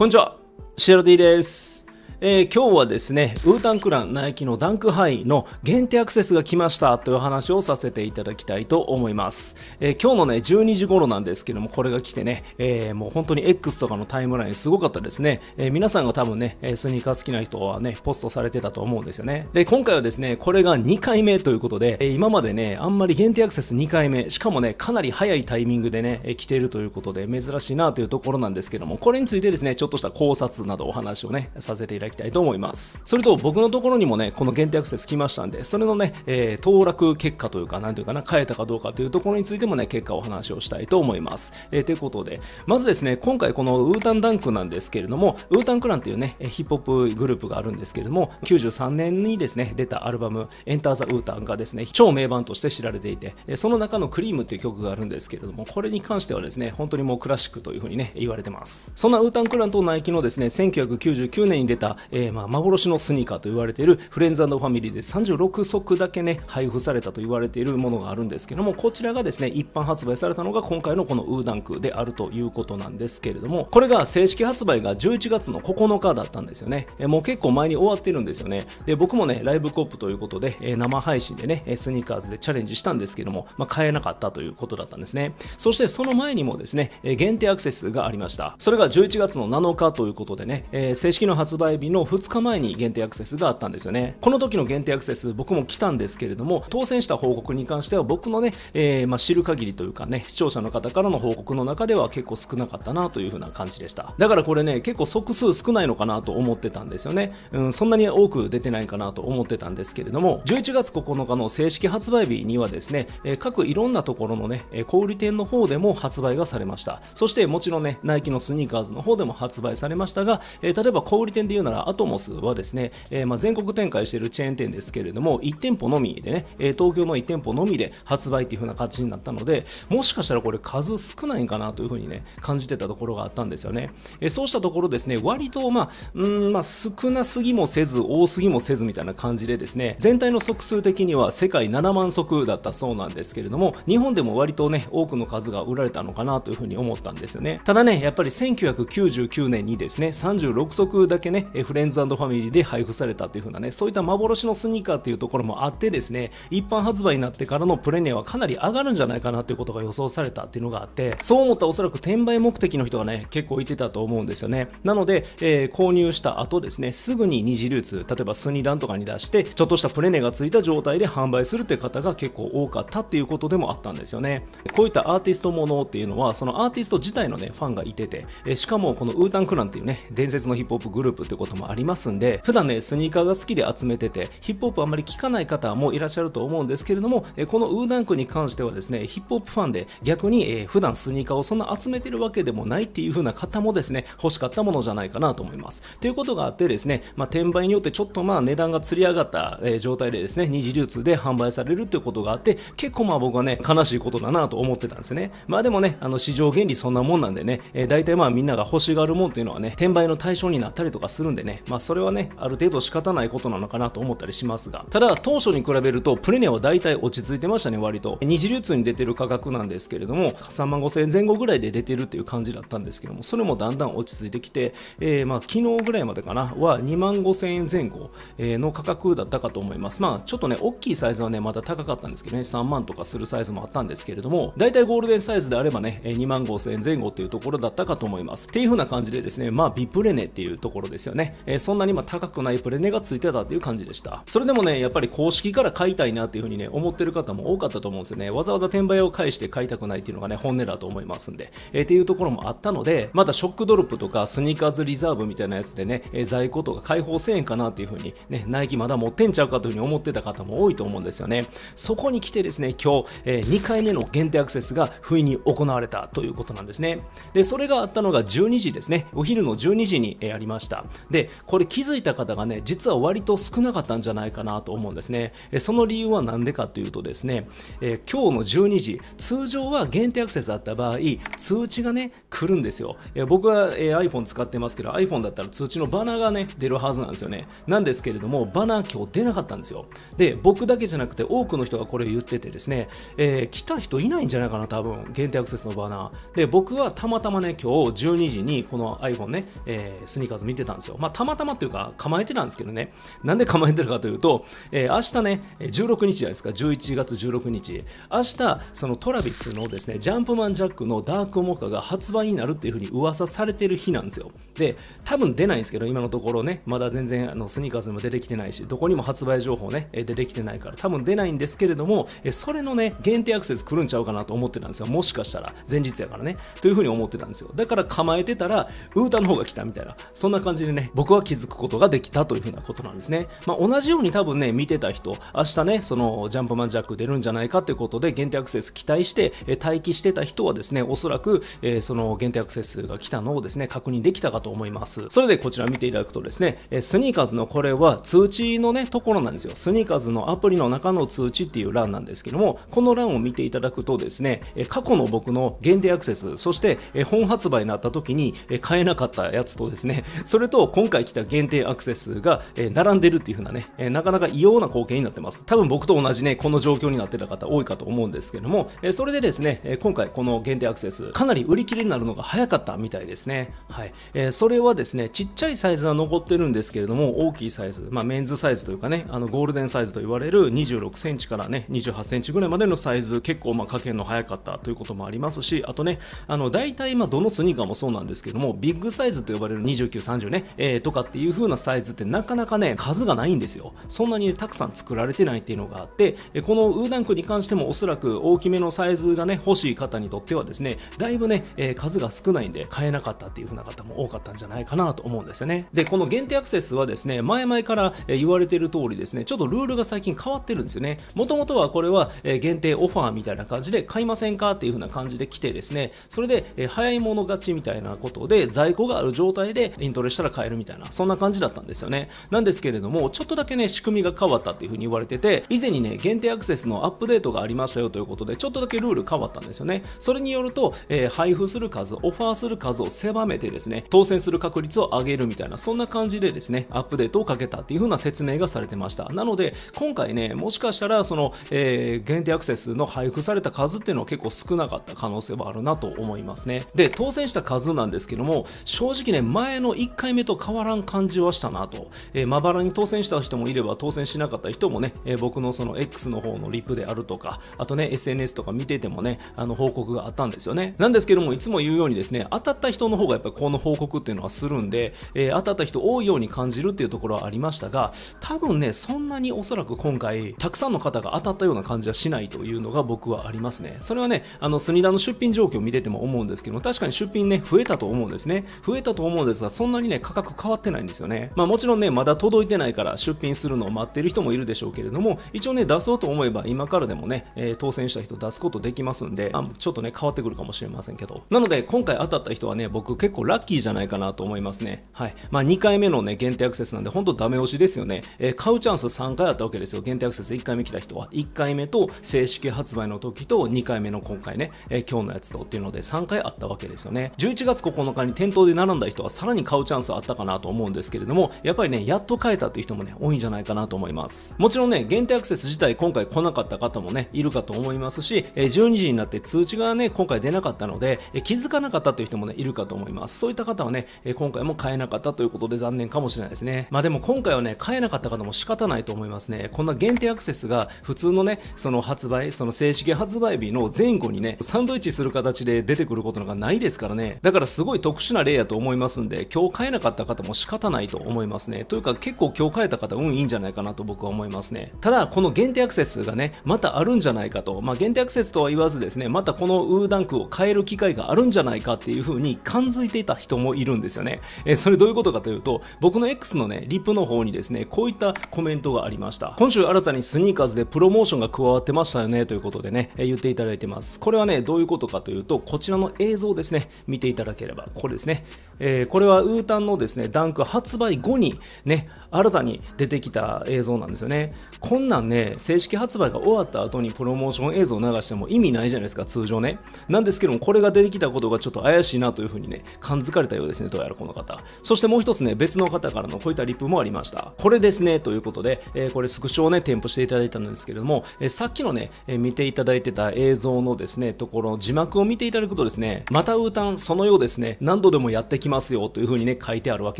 こんにちは、シエロ D です。えー、今日はですね、ウータンクランナイキのダンクハイの限定アクセスが来ましたという話をさせていただきたいと思います。えー、今日のね、12時頃なんですけども、これが来てね、えー、もう本当に X とかのタイムラインすごかったですね。え皆さんが多分ね、スニーカー好きな人はね、ポストされてたと思うんですよね。で、今回はですね、これが2回目ということで、え今までね、あんまり限定アクセス2回目、しかもね、かなり早いタイミングでね、来ているということで、珍しいなというところなんですけども、これについてですね、ちょっとした考察などお話をね、させていただききたいと思います。それと僕のところにもね、この限定アクセス来ましたんで、それのね、えー、当落結果というか、なんというかな、変えたかどうかというところについてもね、結果お話をしたいと思います。えー、ということで、まずですね、今回このウータンダンクなんですけれども、ウータンクランっていうね、ヒップホップグループがあるんですけれども、93年にですね、出たアルバム、エンターザウータンがですね、超名盤として知られていて、その中のクリームっていう曲があるんですけれども、これに関してはですね、本当にもうクラシックというふうにね、言われてます。そんなウータンクランとナイキのですね、1999年に出たえー、まあ、幻のスニーカーと言われているフレンズファミリーで36足だけね、配布されたと言われているものがあるんですけども、こちらがですね、一般発売されたのが今回のこのウーダンクであるということなんですけれども、これが正式発売が11月の9日だったんですよね。えー、もう結構前に終わってるんですよね。で、僕もね、ライブコップということで、えー、生配信でね、スニーカーズでチャレンジしたんですけども、まあ、買えなかったということだったんですね。そしてその前にもですね、え限定アクセスがありました。それが11月の7日ということでね、え正式の発売日の2日前に限定アクセスがあったんですよね。この時の限定アクセス、僕も来たんですけれども、当選した報告に関しては僕のね、えー、まあ、知る限りというかね、視聴者の方からの報告の中では結構少なかったなという風な感じでした。だからこれね、結構即数少ないのかなと思ってたんですよね。うん、そんなに多く出てないかなと思ってたんですけれども、11月9日の正式発売日にはですね、えー、各いろんなところのね、小売店の方でも発売がされました。そしてもちろんね、ナイキのスニーカーズの方でも発売されましたが、えー、例えば小売店で言うならアトモスはですね、えー、ま全国展開しているチェーン店ですけれども、1店舗のみでね、え東京の1店舗のみで発売っていう風な形になったので、もしかしたらこれ数少ないんかなという風にね、感じてたところがあったんですよね。えそうしたところですね、割とまあ、うんまあ、少なすぎもせず、多すぎもせずみたいな感じでですね、全体の速数的には世界7万足だったそうなんですけれども、日本でも割とね、多くの数が売られたのかなという風に思ったんですよね。ただね、やっぱり1999年にですね、36速だけね、フレンズファミリーで配布されたという風なね、そういった幻のスニーカーというところもあってですね、一般発売になってからのプレネはかなり上がるんじゃないかなということが予想されたっていうのがあって、そう思ったおそらく転売目的の人がね、結構いてたと思うんですよね。なので、えー、購入した後ですね、すぐに二次流通、例えばスニランとかに出して、ちょっとしたプレネがついた状態で販売するという方が結構多かったっていうことでもあったんですよね。こういったアーティストものっていうのは、そのアーティスト自体のね、ファンがいてて、えー、しかもこのウータンクランっていうね、伝説のヒップホップグループってことももありますんで、普段ね、スニーカーが好きで集めてて、ヒップホップあんまり聞かない方もいらっしゃると思うんですけれども、このウーダンクに関してはですね、ヒップホップファンで逆に、えー、普段スニーカーをそんな集めてるわけでもないっていう風な方もですね、欲しかったものじゃないかなと思います。ということがあってですね、まあ、転売によってちょっとまあ値段が釣り上がった、えー、状態でですね、二次流通で販売されるっていうことがあって、結構まあ僕はね、悲しいことだなと思ってたんですね。まあでもね、あの市場原理そんなもんなんでね、えー、大体まあみんなが欲しがるもんっていうのはね、転売の対象になったりとかするんででね、まあ、それはね、ある程度仕方ないことなのかなと思ったりしますが、ただ、当初に比べると、プレネは大体落ち着いてましたね、割と。二次流通に出てる価格なんですけれども、3万5000円前後ぐらいで出てるっていう感じだったんですけども、それもだんだん落ち着いてきて、えー、まあ、昨日ぐらいまでかな、は2万5000円前後の価格だったかと思います。まあ、ちょっとね、大きいサイズはね、また高かったんですけどね、3万とかするサイズもあったんですけれども、大体ゴールデンサイズであればね、2万5000円前後っていうところだったかと思います。っていう風な感じでですね、まあ、ビプレネっていうところですよね。えそんなにま高くないプレネがついてたっていう感じでした。それでもね、やっぱり公式から買いたいなっていうふうにね、思ってる方も多かったと思うんですよね。わざわざ転売を返して買いたくないっていうのがね、本音だと思いますんで、えっていうところもあったので、またショックドロップとかスニーカーズリザーブみたいなやつでね、え在庫とか解放せえんかなっていうふうにね、ナイキまだ持ってんちゃうかというふうに思ってた方も多いと思うんですよね。そこに来てですね、今日、え2回目の限定アクセスが不意に行われたということなんですね。で、それがあったのが12時ですね、お昼の12時にありました。で、でこれ気づいた方がね実は割と少なかったんじゃないかなと思うんですねその理由は何でかというとですね、えー、今日の12時通常は限定アクセスあった場合通知がね来るんですよ、えー、僕は、えー、iPhone 使ってますけど iPhone だったら通知のバナーがね出るはずなんですよねなんですけれどもバナー今日出なかったんですよで僕だけじゃなくて多くの人がこれを言っててですね、えー、来た人いないんじゃないかな多分限定アクセスのバナーで僕はたまたまね今日12時にこの iPhone ね、えー、スニーカーズ見てたんですよまあ、たまたまというか構えてなんですけどね、なんで構えてるかというと、えー、明日ね、16日じゃないですか、11月16日、明日、そのトラビスのですね、ジャンプマンジャックのダークモカが発売になるっていうふうに噂されてる日なんですよ。で、多分出ないんですけど、今のところね、まだ全然あのスニーカーズにも出てきてないし、どこにも発売情報ね、出てきてないから、多分出ないんですけれども、それのね、限定アクセス来るんちゃうかなと思ってたんですよ。もしかしたら、前日やからね、というふうに思ってたんですよ。だから構えてたら、ウータの方が来たみたいな、そんな感じでね、僕は気づくことができたというふうなことなんですね。まあ、同じように多分ね、見てた人、明日ね、そのジャンプマンジャック出るんじゃないかということで、限定アクセス期待して、え待機してた人はですね、おそらく、えー、その限定アクセスが来たのをですね、確認できたかと思います。それでこちら見ていただくとですね、えスニーカーズのこれは通知のね、ところなんですよ。スニーカーズのアプリの中の通知っていう欄なんですけども、この欄を見ていただくとですね、え過去の僕の限定アクセス、そして、え本発売になった時に、え買えなかったやつとですね、それと今回来た限定アクセスが、えー、並んでるっていう風なね、えー、なかなか異様な光景になってます。多分僕と同じね、この状況になってた方多いかと思うんですけども、えー、それでですね、え今回この限定アクセス、かなり売り切れになるのが早かったみたいですね。はい。えそれはですね、ちっちゃいサイズは残ってるんですけれども、大きいサイズ、まあメンズサイズというかね、あのゴールデンサイズと言われる26センチからね、28センチぐらいまでのサイズ、結構まあかけるの早かったということもありますし、あとね、あの大体まあどのスニーカーもそうなんですけども、ビッグサイズと呼ばれる29、30ね、えとかっていう風なサイズってなかなかね、数がないんですよ。そんなに、ね、たくさん作られてないっていうのがあって、えこのウーダンクに関してもおそらく大きめのサイズがね、欲しい方にとってはですね、だいぶね、え数が少ないんで買えなかったっていう風な方も多かったんじゃないかなと思うんですよね。で、この限定アクセスはですね、前々から言われてる通りですね、ちょっとルールが最近変わってるんですよね。もともとはこれは限定オファーみたいな感じで買いませんかっていう風な感じで来てですね、それで早い者勝ちみたいなことで在庫がある状態でイントレしたら買えるみたいなたいな、そんな感じだったんですよね。なんですけれども、ちょっとだけね、仕組みが変わったっていうふうに言われてて、以前にね、限定アクセスのアップデートがありましたよということで、ちょっとだけルール変わったんですよね。それによると、えー、配布する数、オファーする数を狭めてですね、当選する確率を上げるみたいな、そんな感じでですね、アップデートをかけたっていうふうな説明がされてました。なので、今回ね、もしかしたら、その、えー、限定アクセスの配布された数っていうのは結構少なかった可能性はあるなと思いますね。で、当選した数なんですけども、正直ね、前の1回目と変変わらん感じはしたなと、えー、まばらに当選した人もいれば当選しなかった人もね、えー、僕のその X の方のリプであるとかあとね SNS とか見ててもねあの報告があったんですよねなんですけどもいつも言うようにですね当たった人の方がやっぱりこの報告っていうのはするんで、えー、当たった人多いように感じるっていうところはありましたが多分ねそんなにおそらく今回たくさんの方が当たったような感じはしないというのが僕はありますねそれはねあのスニダの出品状況を見てても思うんですけども確かに出品ね増えたと思うんですね増えたと思うんですがそんなにね価格変わってないんですよね。まあもちろんね、まだ届いてないから出品するのを待ってる人もいるでしょうけれども、一応ね、出そうと思えば今からでもね、えー、当選した人出すことできますんで、あちょっとね、変わってくるかもしれませんけど。なので、今回当たった人はね、僕結構ラッキーじゃないかなと思いますね。はい。まあ2回目のね、限定アクセスなんで、ほんとダメ押しですよね。えー、買うチャンス3回あったわけですよ。限定アクセス1回目来た人は。1回目と正式発売の時と2回目の今回ね、えー、今日のやつとっていうので3回あったわけですよね。11月9日に店頭で並んだ人はさらに買うチャンスあったかななと思うんですけれども、やっぱりね、やっと変えたっていう人もね、多いんじゃないかなと思います。もちろんね、限定アクセス自体今回来なかった方もね、いるかと思いますし、12時になって通知がね、今回出なかったので、気づかなかったという人もね、いるかと思います。そういった方はね、今回も買えなかったということで残念かもしれないですね。まあでも今回はね、買えなかった方も仕方ないと思いますね。こんな限定アクセスが普通のね、その発売、その正式発売日の前後にね、サンドイッチする形で出てくることなんかないですからね。だからすごい特殊な例やと思いますんで、今日買えなかった方方も仕方ないと思いますね。というか結構今日変えた方運いいんじゃないかなと僕は思いますね。ただこの限定アクセスがね、またあるんじゃないかと、まあ限定アクセスとは言わずですね、またこのウーダンクを変える機会があるんじゃないかっていう風に感づいていた人もいるんですよね。えー、それどういうことかというと、僕の X のね、リップの方にですね、こういったコメントがありました。今週新たにスニーカーズでプロモーションが加わってましたよねということでね、えー、言っていただいてます。これはね、どういうことかというと、こちらの映像ですね、見ていただければ、これですね。えー、これはウータンのですね、ダンク発売後にね、新たに出てきた映像なんですよね。こんなんね、正式発売が終わった後にプロモーション映像を流しても意味ないじゃないですか、通常ね。なんですけども、これが出てきたことがちょっと怪しいなというふうにね、感づかれたようですね、どうやらこの方。そしてもう一つね、別の方からのこういったリプもありました。これですね、ということで、えー、これスクショをね、添付していただいたんですけれども、えー、さっきのね、えー、見ていただいてた映像のですね、ところ、字幕を見ていただくとですね、また歌うたんそのようですね、何度でもやってきますよというふうにね、書いてあるわけ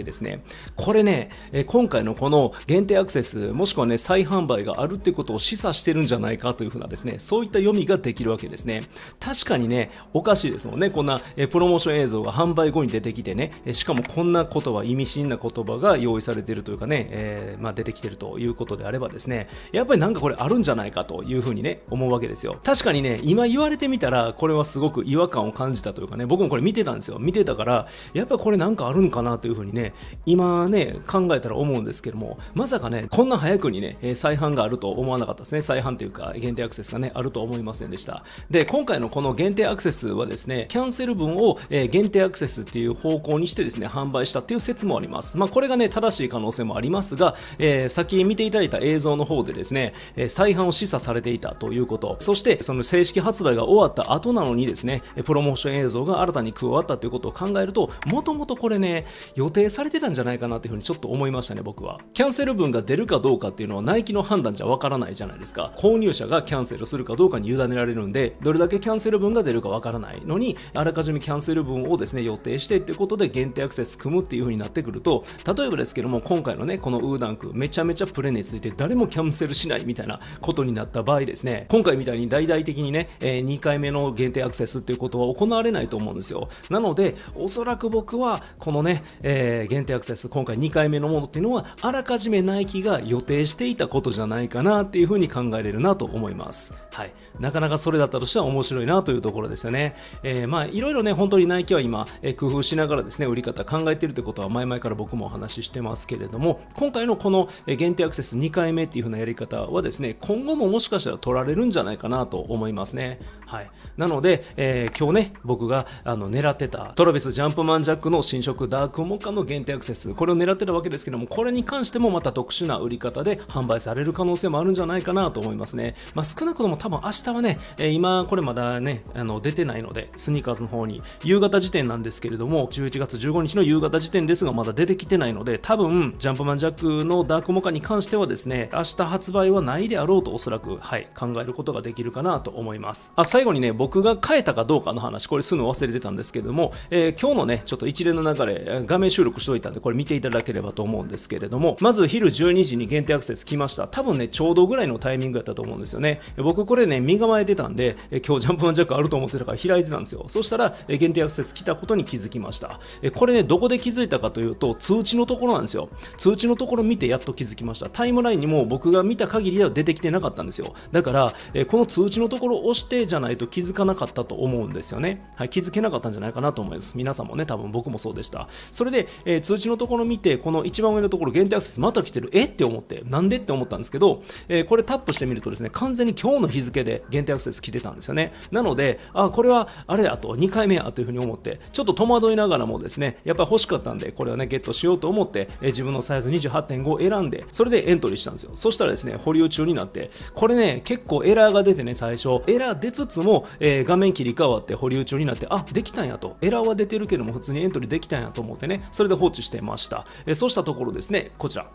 けですね。これね、え今回のこの限定アクセス、もしくはね、再販売があるってことを示唆してるんじゃないかというふうなですね、そういった読みができるわけですね。確かにね、おかしいですもんね。こんな、えプロモーション映像が販売後に出てきてね、しかもこんな言葉、意味深な言葉が用意されてるというかね、えー、まあ、出てきてるということであればですね、やっぱりなんかこれあるんじゃないかというふうにね、思うわけですよ。確かにね、今言われてみたら、これはすごく違和感を感じたというかね、僕もこれ見てたんですよ。見てたから、やっぱりこれなんかあるんかなというふうにね、今ね、考えたら思うんですけども、まさかね、こんな早くにね、再販があると思わなかったですね。再販というか、限定アクセスがね、あると思いませんでした。で、今回のこの限定アクセスはですね、キャンセル分を限定アクセスっていう方向にしてですね、販売したっていう説もあります。まあ、これがね、正しい可能性もありますが、えー、先見ていただいた映像の方でですね、再販を示唆されていたということ、そしてその正式発売が終わった後なのにですね、プロモーション映像が新たに加わったということを考えると、もともとこれね、予定されてたんじゃないかなっていうふうにちょっと思いましたね、僕は。キャンセル分が出るかどうかっていうのはナイキの判断じゃわからないじゃないですか。購入者がキャンセルするかどうかに委ねられるんで、どれだけキャンセル分が出るかわからないのに、あらかじめキャンセル分をですね、予定してってことで限定アクセス組むっていうふうになってくると、例えばですけども、今回のね、このウーダンク、めちゃめちゃプレについて誰もキャンセルしないみたいなことになった場合ですね、今回みたいに大々的にね、え2回目の限定アクセスっていうことは行われないと思うんですよ。なので、おそらく僕は、このね、えーえー、限定アクセス今回2回目のものっていうのはあらかじめナイキが予定していたことじゃないかなっていうふうに考えれるなと思います、はい、なかなかそれだったとしては面白いなというところですよね、えー、まあいろいろね本当にナイキは今、えー、工夫しながらですね売り方考えてるってことは前々から僕もお話ししてますけれども今回のこの限定アクセス2回目っていうふうなやり方はですね今後ももしかしたら取られるんじゃないかなと思いますねはいなので、えー、今日ね僕があの狙ってたトラビスジャンプマンジャックの新色ダークモカの限定アクセスこれを狙ってるわけですけどもこれに関してもまた特殊な売り方で販売される可能性もあるんじゃないかなと思いますね、まあ、少なくとも多分明日はね、え今これまだねあの出てないのでスニーカーズの方に夕方時点なんですけれども11月15日の夕方時点ですがまだ出てきてないので多分ジャンプマンジャックのダークモカに関してはですね明日発売はないであろうとおそらくはい考えることができるかなと思いますあ最後にね僕が変えたかどうかの話これすぐ忘れてたんですけども、えー、今日のねちょっと一連の流れ画面収録しておいたんで、これ見ていただければと思うんですけれども、まず昼12時に限定アクセス来ました。多分ね、ちょうどぐらいのタイミングだったと思うんですよね。僕これね、身構えてたんで、今日ジャンプマンジャックあると思ってたから開いてたんですよ。そしたら、限定アクセス来たことに気づきました。これね、どこで気づいたかというと、通知のところなんですよ。通知のところ見てやっと気づきました。タイムラインにも僕が見た限りでは出てきてなかったんですよ。だから、この通知のところを押してじゃないと気づかなかったと思うんですよね。はい、気づけなかったんじゃないかなと思います。皆さんもね、多分僕もそうでした。それで、えー、通知のところ見て、この一番上のところ限定アクセスまた来てる。えって思って、なんでって思ったんですけど、えー、これタップしてみるとですね、完全に今日の日付で限定アクセス来てたんですよね。なので、あ、これは、あれだと、2回目やというふうに思って、ちょっと戸惑いながらもですね、やっぱり欲しかったんで、これをね、ゲットしようと思って、えー、自分のサイズ28.5選んで、それでエントリーしたんですよ。そしたらですね、保留中になって、これね、結構エラーが出てね、最初、エラー出つつも、えー、画面切り替わって保留中になって、あ、できたんやと。エラーは出てるけども、普通にエントリーできたんやと思ってね、それで放置してました。えそうしたところですね、こちら。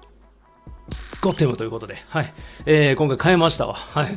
ゴッテムということで、はい。えー、今回変えましたわ。はい。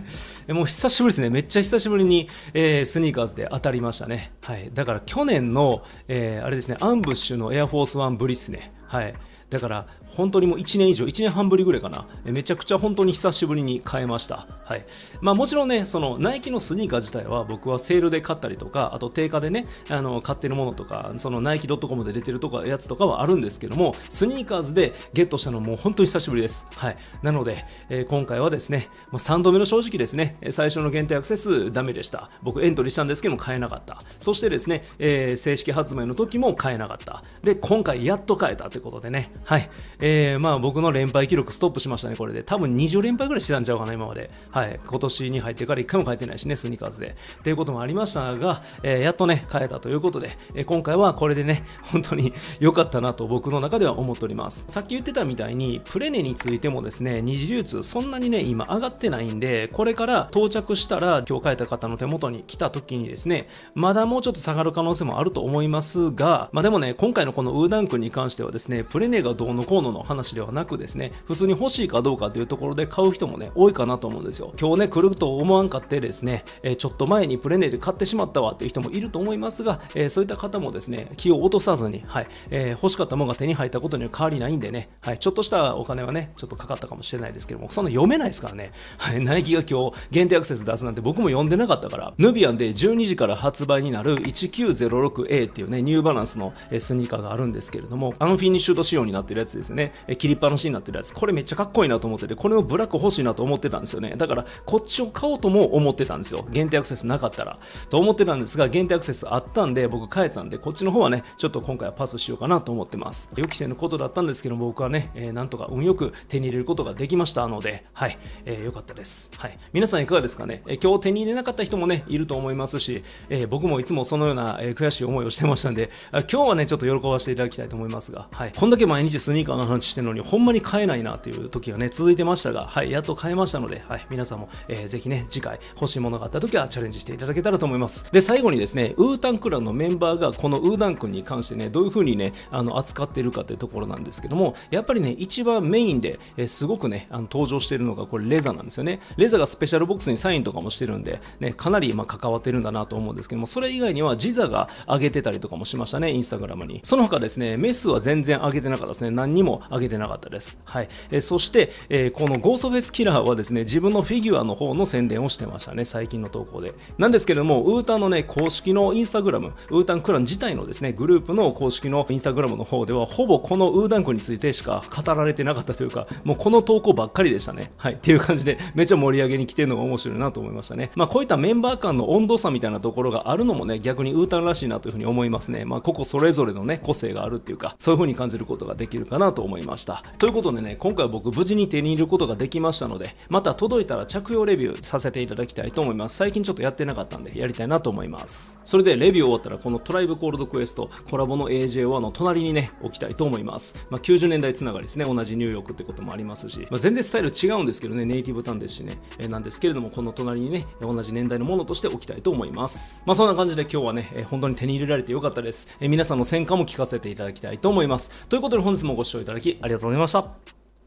えもう久しぶりですね。めっちゃ久しぶりに、えー、スニーカーズで当たりましたね。はい。だから去年の、えー、あれですね、アンブッシュのエアフォースワンブリスね。はい。だから本当にもう1年以上、1年半ぶりぐらいかな。めちゃくちゃ本当に久しぶりに買えました。はい。まあもちろんね、そのナイキのスニーカー自体は僕はセールで買ったりとか、あと定価でね、あの買ってるものとか、そのナイキ .com で出てるとかやつとかはあるんですけども、スニーカーズでゲットしたのも本当に久しぶりです。はい。なので、えー、今回はですね、まあ、3度目の正直ですね、最初の限定アクセスダメでした。僕エントリーしたんですけども買えなかった。そしてですね、えー、正式発売の時も買えなかった。で、今回やっと買えたってことでね、はい。えー、まあ僕の連敗記録ストップしましたね、これで。多分20連敗ぐらいしてたんちゃうかな、今まで。はい。今年に入ってから1回も変えてないしね、スニーカーズで。ていうこともありましたが、えー、やっとね、変えたということで、えー、今回はこれでね、本当に良かったなと僕の中では思っております。さっき言ってたみたいに、プレネについてもですね、二次流通そんなにね、今上がってないんで、これから到着したら、今日変えた方の手元に来た時にですね、まだもうちょっと下がる可能性もあると思いますが、まあでもね、今回のこのウーダンクに関してはですね、プレネががどうのこうのの話ではなくですね、普通に欲しいかどうかというところで買う人もね、多いかなと思うんですよ。今日ね、来ると思わんかってですね、えちょっと前にプレネで買ってしまったわっていう人もいると思いますが、えそういった方もですね、気を落とさずに、はい、えー、欲しかったものが手に入ったことには変わりないんでね、はい、ちょっとしたお金はね、ちょっとかかったかもしれないですけども、そんな読めないですからね、はい、ナイキが今日限定アクセス出すなんて僕も読んでなかったから、ヌビアンで12時から発売になる 1906A っていうね、ニューバランスのスニーカーがあるんですけれども、あのフィニッシュと仕様にななってるやつですね、え切りっぱなしになってるやつこれめっちゃかっこいいなと思っててこれのブラック欲しいなと思ってたんですよねだからこっちを買おうとも思ってたんですよ限定アクセスなかったらと思ってたんですが限定アクセスあったんで僕変えたんでこっちの方はねちょっと今回はパスしようかなと思ってます予期せぬことだったんですけど僕はね、えー、なんとか運よく手に入れることができましたのではい、えー、よかったですはい皆さんいかがですかね、えー、今日手に入れなかった人もねいると思いますし、え僕もいつもそのような、え悔しい思いをしてましたんで今日はねちょっと喜ばせていただきたいと思いますがはいこんだけ毎日日スニーカーの話してるのに、ほんまに買えないなという時がね、続いてましたが、はい、やっと買えましたので、はい、皆さんも、えー、ぜひね、次回欲しいものがあった時はチャレンジしていただけたらと思います。で、最後にですね、ウータンクランのメンバーがこのウーダン君に関してね、どういう風にね、あの、扱ってるかっていうところなんですけども、やっぱりね、一番メインで、えー、すごくね、あの登場しているのがこれレザなんですよね。レザがスペシャルボックスにサインとかもしてるんで、ね、かなりま関わってるんだなと思うんですけども、それ以外にはジザが上げてたりとかもしましたね、インスタグラムに。その他ですね、メスは全然上げてなかったですね、何にも上げてなかったです。はい。えそして、えこのゴーストフェスキラーはですね、自分のフィギュアの方の宣伝をしてましたね、最近の投稿で。なんですけども、ウータンのね、公式のインスタグラム、ウータンクラン自体のですね、グループの公式のインスタグラムの方では、ほぼこのウータンクについてしか語られてなかったというか、もうこの投稿ばっかりでしたね。はい。っていう感じで、めっちゃ盛り上げに来てるのが面白いなと思いましたね。まあ、こういったメンバー間の温度差みたいなところがあるのもね、逆にウータンらしいなというふうに思いますね。まあ、こそれぞれのね、個性があるっていうか、そういうふうに感じることができできるかなと思いましたということでね今回は僕無事に手に入れることができましたのでまた届いたら着用レビューさせていただきたいと思います最近ちょっとやってなかったんでやりたいなと思いますそれでレビュー終わったらこのトライブコールドクエストコラボの AJ1 の隣にね置きたいと思います、まあ、90年代つながりですね同じニューヨークってこともありますし、まあ、全然スタイル違うんですけどねネイティブタンですしね、えー、なんですけれどもこの隣にね同じ年代のものとして置きたいと思いますまあそんな感じで今日はね、えー、本当に手に入れられてよかったです、えー、皆さんの戦果も聞かせていただきたいと思いますということで本日もご視聴いただきありがとうございました。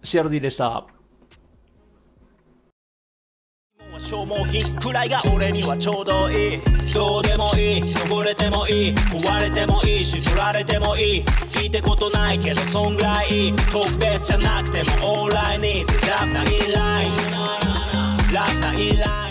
CRD でした。消耗品くらいが俺にはちょうどいいどうでもいい汚れてもいい壊れてもいいし取られてもいい聞いことないけどそんぐらいいい特別じゃなくてもオーライラフなインラインラフなインライン